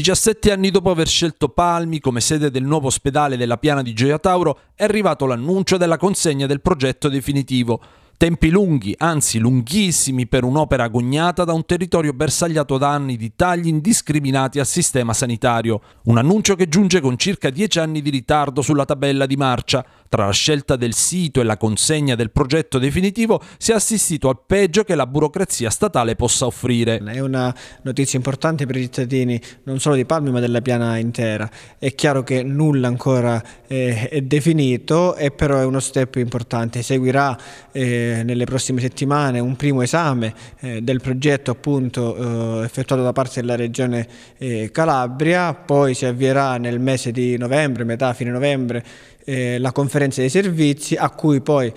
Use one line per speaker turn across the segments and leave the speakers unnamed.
17 anni dopo aver scelto Palmi come sede del nuovo ospedale della piana di Gioia Tauro, è arrivato l'annuncio della consegna del progetto definitivo. Tempi lunghi, anzi lunghissimi, per un'opera agognata da un territorio bersagliato da anni di tagli indiscriminati al sistema sanitario. Un annuncio che giunge con circa 10 anni di ritardo sulla tabella di marcia, tra la scelta del sito e la consegna del progetto definitivo si è assistito al peggio che la burocrazia statale possa offrire. È
una notizia importante per i cittadini non solo di Palmi ma della piana intera. È chiaro che nulla ancora eh, è definito e però è uno step importante. Seguirà eh, nelle prossime settimane un primo esame eh, del progetto appunto effettuato da parte della regione Calabria, poi si avvierà nel mese di novembre, metà fine novembre, la conferenza conferenza dei servizi a cui poi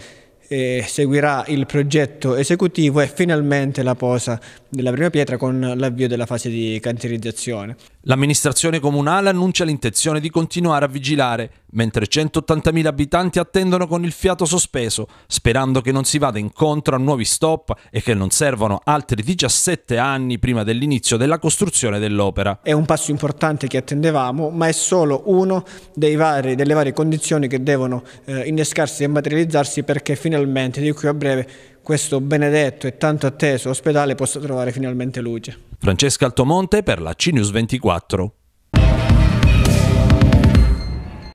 eh, seguirà il progetto esecutivo e finalmente la posa della prima pietra con l'avvio della fase di cantierizzazione.
L'amministrazione comunale annuncia l'intenzione di continuare a vigilare, mentre 180.000 abitanti attendono con il fiato sospeso, sperando che non si vada incontro a nuovi stop e che non servano altri 17 anni prima dell'inizio della costruzione dell'opera.
È un passo importante che attendevamo, ma è solo uno vari, delle varie condizioni che devono eh, innescarsi e materializzarsi perché finalmente, di qui a breve, questo benedetto e tanto atteso ospedale possa trovare finalmente luce.
Francesca Altomonte per la CNews 24.